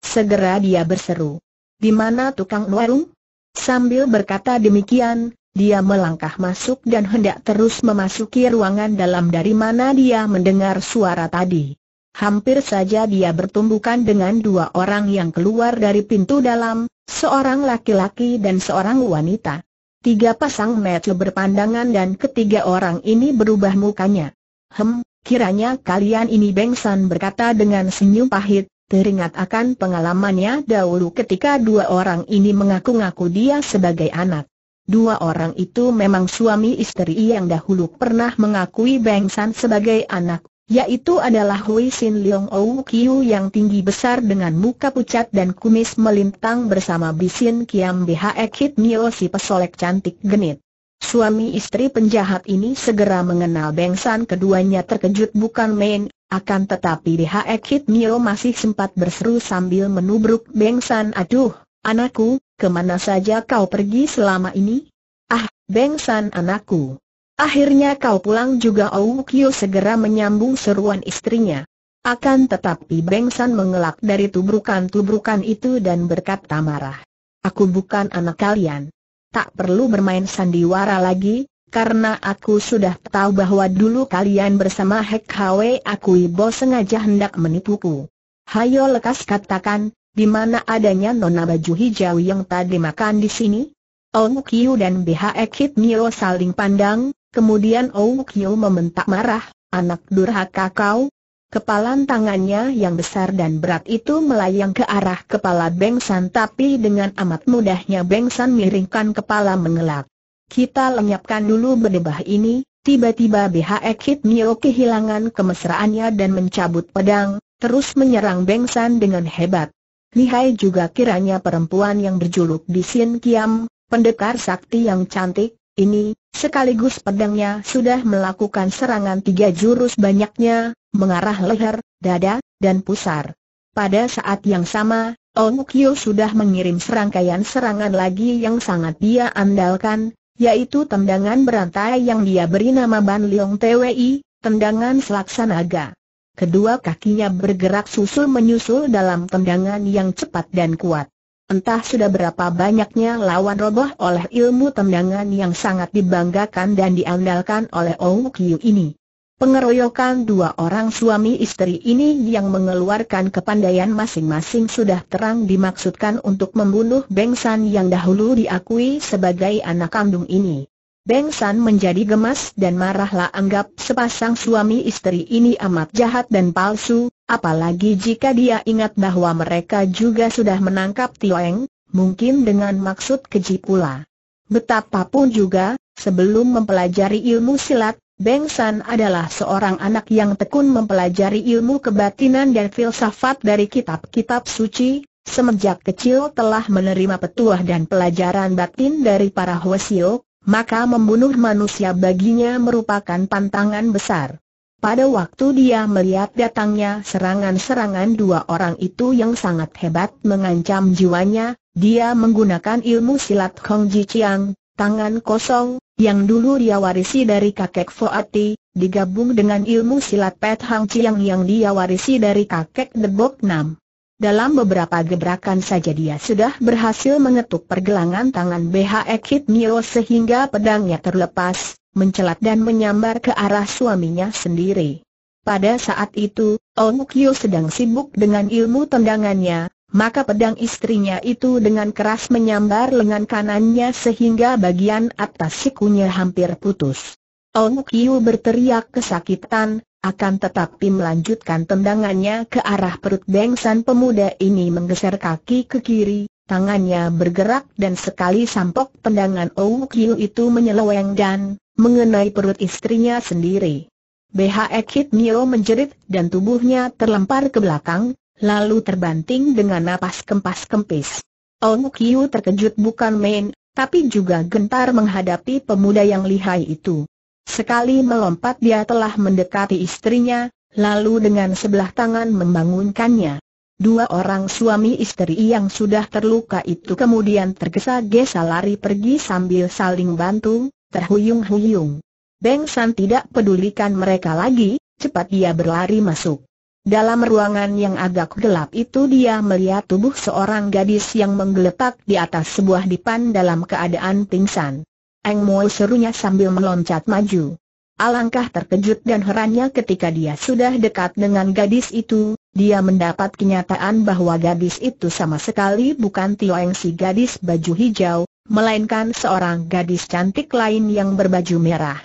Segera dia berseru. Di mana tukang warung? Sambil berkata demikian, dia melangkah masuk dan hendak terus memasuki ruangan dalam dari mana dia mendengar suara tadi. Hampir saja dia bertumbukan dengan dua orang yang keluar dari pintu dalam, seorang laki-laki dan seorang wanita. Tiga pasang mata berpandangan dan ketiga orang ini berubah mukanya. Hem, kiranya kalian ini Bengsan berkata dengan senyum pahit, teringat akan pengalamannya dahulu ketika dua orang ini mengaku-ngaku dia sebagai anak. Dua orang itu memang suami istri yang dahulu pernah mengakui Beng San sebagai anak, yaitu adalah Hui Sin Leong Ou Kiu yang tinggi besar dengan muka pucat dan kumis melintang bersama Bisin Kiam Bhe Kit Nio si pesolek cantik genit. Suami istri penjahat ini segera mengenal Beng San keduanya terkejut bukan main, akan tetapi Bhe Kit Nio masih sempat berseru sambil menubruk Beng San aduh, anakku, kemana saja kau pergi selama ini? Ah, Bengsan anakku. Akhirnya kau pulang juga Ou Kyo segera menyambung seruan istrinya. Akan tetapi Bengsan mengelak dari tubrukan-tubrukan itu dan berkata marah. Aku bukan anak kalian. Tak perlu bermain sandiwara lagi, karena aku sudah tahu bahwa dulu kalian bersama Hek Hwe aku Bo sengaja hendak menipuku. Hayo lekas katakan, di mana adanya nona baju hijau yang tadi makan di sini? Ong Kiu dan BHE Kit Mio saling pandang, kemudian Ong Kiu membentak marah, anak durhaka kau. Kepalan tangannya yang besar dan berat itu melayang ke arah kepala Beng San tapi dengan amat mudahnya Beng San miringkan kepala mengelak. Kita lenyapkan dulu berdebah ini, Tiba-tiba BHE Kit Mio kehilangan kemesraannya dan mencabut pedang, terus menyerang Beng San dengan hebat lihai juga kiranya perempuan yang berjuluk di Sin Kiam, pendekar sakti yang cantik, ini, sekaligus pedangnya sudah melakukan serangan tiga jurus banyaknya, mengarah leher, dada, dan pusar. Pada saat yang sama, Ong Kyo sudah mengirim serangkaian serangan lagi yang sangat dia andalkan, yaitu tendangan berantai yang dia beri nama Ban Leong Twi, tendangan selaksanaga. Kedua kakinya bergerak susul menyusul dalam tendangan yang cepat dan kuat. Entah sudah berapa banyaknya lawan roboh oleh ilmu tendangan yang sangat dibanggakan dan diandalkan oleh Ong Kiu ini. Pengeroyokan dua orang suami istri ini yang mengeluarkan kepandaian masing-masing sudah terang dimaksudkan untuk membunuh Beng San yang dahulu diakui sebagai anak kandung ini. Beng San menjadi gemas dan marahlah anggap sepasang suami istri ini amat jahat dan palsu, apalagi jika dia ingat bahwa mereka juga sudah menangkap Tioeng, mungkin dengan maksud keji pula. Betapapun juga, sebelum mempelajari ilmu silat, Beng San adalah seorang anak yang tekun mempelajari ilmu kebatinan dan filsafat dari kitab-kitab suci, Semenjak kecil telah menerima petuah dan pelajaran batin dari para Hwasio, maka membunuh manusia baginya merupakan pantangan besar. Pada waktu dia melihat datangnya serangan-serangan dua orang itu yang sangat hebat mengancam jiwanya, dia menggunakan ilmu silat Hong Ji Chiang, tangan kosong, yang dulu dia warisi dari kakek Foati, digabung dengan ilmu silat Pet Hang Chiang yang dia warisi dari kakek Debok Nam. Dalam beberapa gebrakan saja dia sudah berhasil mengetuk pergelangan tangan BHE Kit Nio sehingga pedangnya terlepas, mencelat dan menyambar ke arah suaminya sendiri. Pada saat itu, Ong Kyo sedang sibuk dengan ilmu tendangannya, maka pedang istrinya itu dengan keras menyambar lengan kanannya sehingga bagian atas sikunya hampir putus. Ong Kyo berteriak kesakitan, akan tetapi melanjutkan tendangannya ke arah perut bengsan pemuda ini menggeser kaki ke kiri, tangannya bergerak dan sekali sampok tendangan Ou Kiu itu menyeleweng dan mengenai perut istrinya sendiri. BHE Kit Nio menjerit dan tubuhnya terlempar ke belakang, lalu terbanting dengan napas kempas-kempis. Ou Kiu terkejut bukan main, tapi juga gentar menghadapi pemuda yang lihai itu. Sekali melompat dia telah mendekati istrinya, lalu dengan sebelah tangan membangunkannya. Dua orang suami istri yang sudah terluka itu kemudian tergesa-gesa lari pergi sambil saling bantu, terhuyung-huyung. Beng San tidak pedulikan mereka lagi, cepat dia berlari masuk. Dalam ruangan yang agak gelap itu dia melihat tubuh seorang gadis yang menggeletak di atas sebuah dipan dalam keadaan pingsan. Eng Moi serunya sambil meloncat maju. Alangkah terkejut dan herannya ketika dia sudah dekat dengan gadis itu, dia mendapat kenyataan bahwa gadis itu sama sekali bukan Tioeng si gadis baju hijau, melainkan seorang gadis cantik lain yang berbaju merah.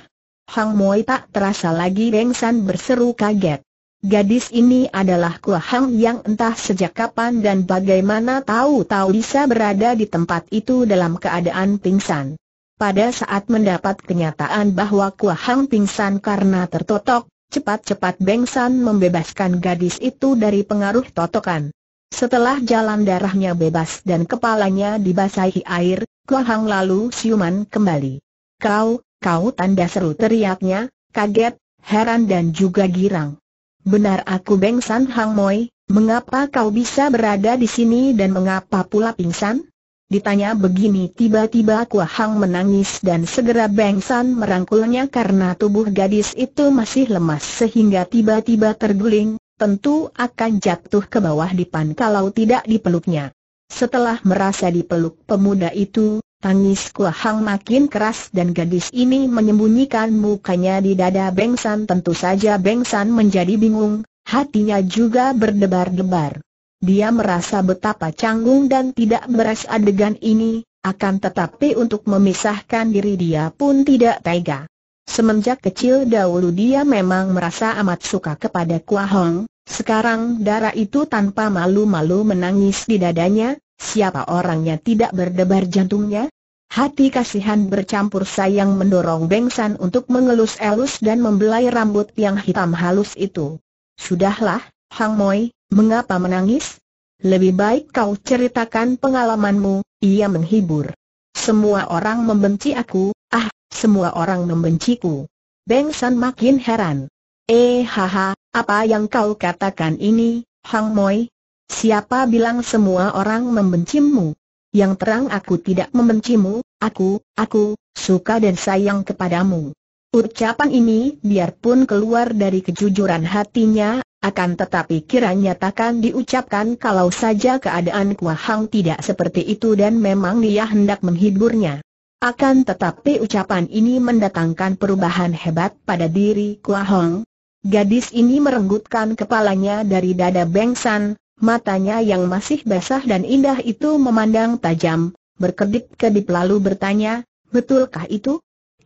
Hang Moi tak terasa lagi San berseru kaget. Gadis ini adalah Kua Hang yang entah sejak kapan dan bagaimana tahu-tahu bisa berada di tempat itu dalam keadaan pingsan. Pada saat mendapat kenyataan bahwa Kua Hang pingsan karena tertotok, cepat-cepat Beng San membebaskan gadis itu dari pengaruh totokan. Setelah jalan darahnya bebas dan kepalanya dibasahi air, Kua Hang lalu siuman kembali. Kau, kau tanda seru teriaknya, kaget, heran dan juga girang. Benar aku Beng San Hang Moi, mengapa kau bisa berada di sini dan mengapa pula pingsan? Ditanya begini tiba-tiba Kuahang menangis dan segera Beng San merangkulnya karena tubuh gadis itu masih lemas sehingga tiba-tiba terguling, tentu akan jatuh ke bawah dipan kalau tidak dipeluknya. Setelah merasa dipeluk pemuda itu, tangis Kuahang makin keras dan gadis ini menyembunyikan mukanya di dada Beng San tentu saja Beng San menjadi bingung, hatinya juga berdebar-debar. Dia merasa betapa canggung dan tidak beres adegan ini, akan tetapi untuk memisahkan diri dia pun tidak tega. Semenjak kecil dahulu dia memang merasa amat suka kepada Kua Hong, sekarang darah itu tanpa malu-malu menangis di dadanya, siapa orangnya tidak berdebar jantungnya? Hati kasihan bercampur sayang mendorong Bengsan untuk mengelus-elus dan membelai rambut yang hitam halus itu. Sudahlah, Hang Moi, Mengapa menangis? Lebih baik kau ceritakan pengalamanmu, ia menghibur. Semua orang membenci aku, ah, semua orang membenciku. Beng San makin heran. Eh haha, apa yang kau katakan ini, Hang Moi? Siapa bilang semua orang membencimu? Yang terang aku tidak membencimu, aku, aku, suka dan sayang kepadamu. Ucapan ini biarpun keluar dari kejujuran hatinya, akan tetapi kiranya takkan diucapkan kalau saja keadaan Kua Hang tidak seperti itu dan memang dia hendak menghiburnya. Akan tetapi ucapan ini mendatangkan perubahan hebat pada diri Kua Hong. Gadis ini merenggutkan kepalanya dari dada Bengsan, matanya yang masih basah dan indah itu memandang tajam, berkedip-kedip lalu bertanya, betulkah itu?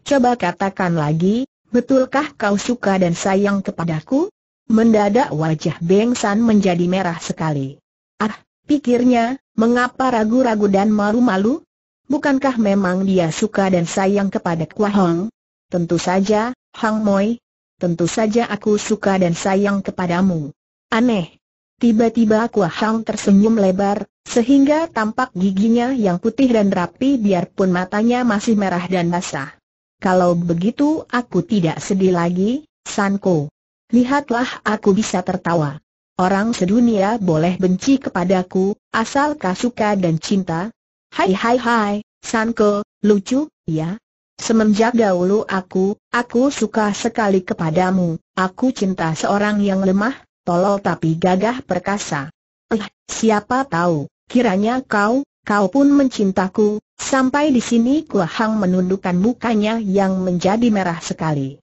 Coba katakan lagi, betulkah kau suka dan sayang kepadaku? Mendadak wajah Beng San menjadi merah sekali. Ah, pikirnya, mengapa ragu-ragu dan malu-malu? Bukankah memang dia suka dan sayang kepada Kwa Hong? Tentu saja, Hang Moi. Tentu saja aku suka dan sayang kepadamu. Aneh. Tiba-tiba Kwa Hong tersenyum lebar, sehingga tampak giginya yang putih dan rapi biarpun matanya masih merah dan basah. Kalau begitu aku tidak sedih lagi, Sanko lihatlah aku bisa tertawa. Orang sedunia boleh benci kepadaku, asal kasuka dan cinta. Hai hai hai, Sanko, lucu, ya? Semenjak dahulu aku, aku suka sekali kepadamu, aku cinta seorang yang lemah, tolol tapi gagah perkasa. Eh, siapa tahu, kiranya kau, kau pun mencintaku, sampai di sini Kuahang menundukkan mukanya yang menjadi merah sekali.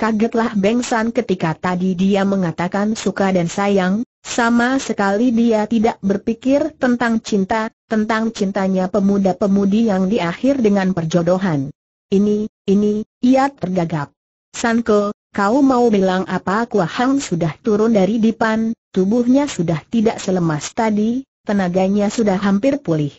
Kagetlah Beng San ketika tadi dia mengatakan suka dan sayang, sama sekali dia tidak berpikir tentang cinta, tentang cintanya pemuda-pemudi yang diakhir dengan perjodohan. Ini, ini, ia tergagap. Sanko, kau mau bilang apa Kua Hang sudah turun dari dipan, tubuhnya sudah tidak selemas tadi, tenaganya sudah hampir pulih.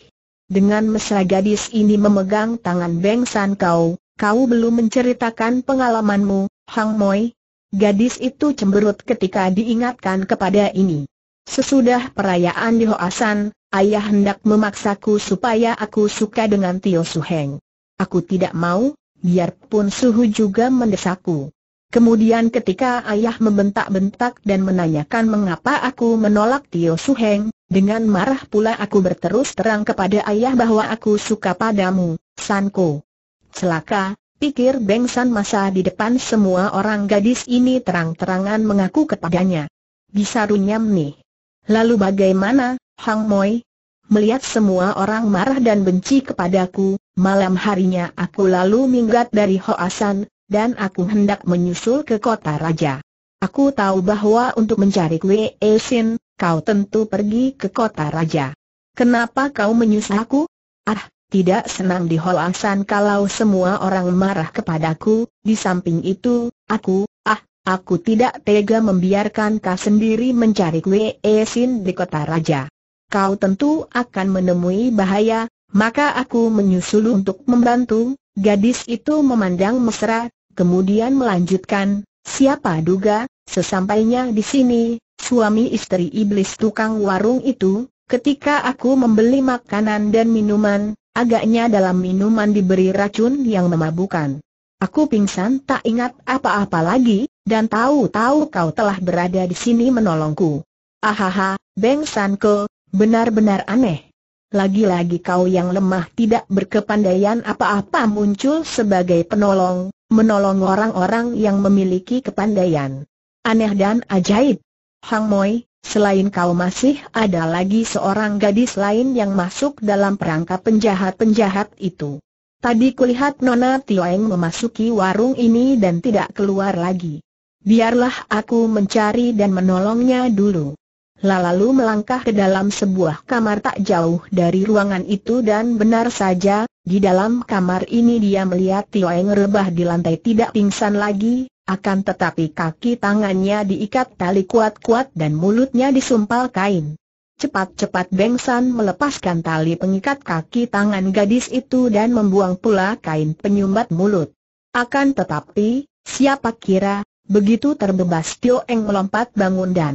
Dengan mesra gadis ini memegang tangan Beng San kau, kau belum menceritakan pengalamanmu, Hang Moi. Gadis itu cemberut ketika diingatkan kepada ini. Sesudah perayaan di Hoasan, ayah hendak memaksaku supaya aku suka dengan Tio Suheng. Aku tidak mau, biarpun Suhu juga mendesakku. Kemudian ketika ayah membentak-bentak dan menanyakan mengapa aku menolak Tio Suheng, dengan marah pula aku berterus terang kepada ayah bahwa aku suka padamu, Sanko. Celaka, pikir Beng San masa di depan semua orang gadis ini terang-terangan mengaku kepadanya. Bisa runyam nih. Lalu bagaimana, Hang Moi? Melihat semua orang marah dan benci kepadaku, malam harinya aku lalu minggat dari Hoasan, dan aku hendak menyusul ke kota raja. Aku tahu bahwa untuk mencari Kwe Esin, kau tentu pergi ke kota raja. Kenapa kau menyusahku? Ah, tidak senang di holasan kalau semua orang marah kepadaku, di samping itu, aku, ah, aku tidak tega membiarkan kau sendiri mencari kue esin di kota raja. Kau tentu akan menemui bahaya, maka aku menyusul untuk membantu, gadis itu memandang mesra, kemudian melanjutkan, siapa duga, sesampainya di sini, suami istri iblis tukang warung itu, ketika aku membeli makanan dan minuman, Agaknya dalam minuman diberi racun yang memabukan. Aku pingsan tak ingat apa-apa lagi, dan tahu-tahu kau telah berada di sini menolongku. Ahaha, Beng Sanke, benar-benar aneh. Lagi-lagi kau yang lemah tidak berkepandaian apa-apa muncul sebagai penolong, menolong orang-orang yang memiliki kepandaian. Aneh dan ajaib. Hang Moi, Selain kau masih ada lagi seorang gadis lain yang masuk dalam perangkap penjahat-penjahat itu. Tadi kulihat Nona Tioeng memasuki warung ini dan tidak keluar lagi. Biarlah aku mencari dan menolongnya dulu. Lalu melangkah ke dalam sebuah kamar tak jauh dari ruangan itu dan benar saja, di dalam kamar ini dia melihat Tioeng rebah di lantai tidak pingsan lagi, akan tetapi kaki tangannya diikat tali kuat-kuat dan mulutnya disumpal kain. Cepat-cepat Beng San melepaskan tali pengikat kaki tangan gadis itu dan membuang pula kain penyumbat mulut. Akan tetapi, siapa kira, begitu terbebas Tio Eng melompat bangun dan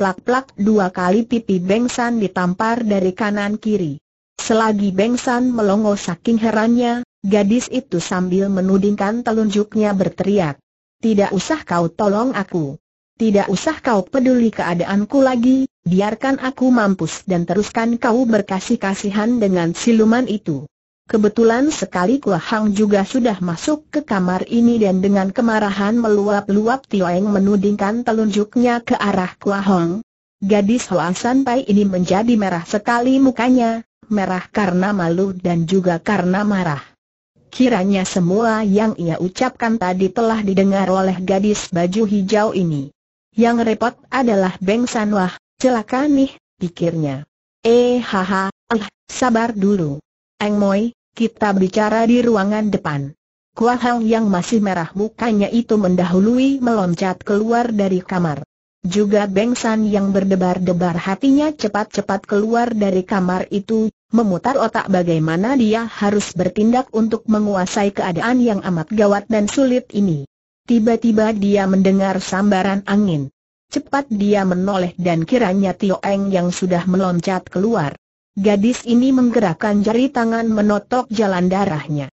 plak-plak dua kali pipi Beng San ditampar dari kanan kiri. Selagi Beng San melongo saking herannya, gadis itu sambil menudingkan telunjuknya berteriak. Tidak usah kau tolong aku. Tidak usah kau peduli keadaanku lagi, biarkan aku mampus dan teruskan kau berkasih-kasihan dengan siluman itu. Kebetulan sekali Kua Hang juga sudah masuk ke kamar ini dan dengan kemarahan meluap-luap Tioeng menudingkan telunjuknya ke arah Kua Hong. Gadis Hoa Pai ini menjadi merah sekali mukanya, merah karena malu dan juga karena marah. Kiranya semua yang ia ucapkan tadi telah didengar oleh gadis baju hijau ini. Yang repot adalah Beng Sanwah, celaka nih, pikirnya. Eh haha, ah, sabar dulu. Eng Moi, kita bicara di ruangan depan. Kua Hang yang masih merah mukanya itu mendahului meloncat keluar dari kamar. Juga Beng San yang berdebar-debar hatinya cepat-cepat keluar dari kamar itu, memutar otak bagaimana dia harus bertindak untuk menguasai keadaan yang amat gawat dan sulit ini. Tiba-tiba dia mendengar sambaran angin. Cepat dia menoleh dan kiranya Tio Eng yang sudah meloncat keluar. Gadis ini menggerakkan jari tangan menotok jalan darahnya.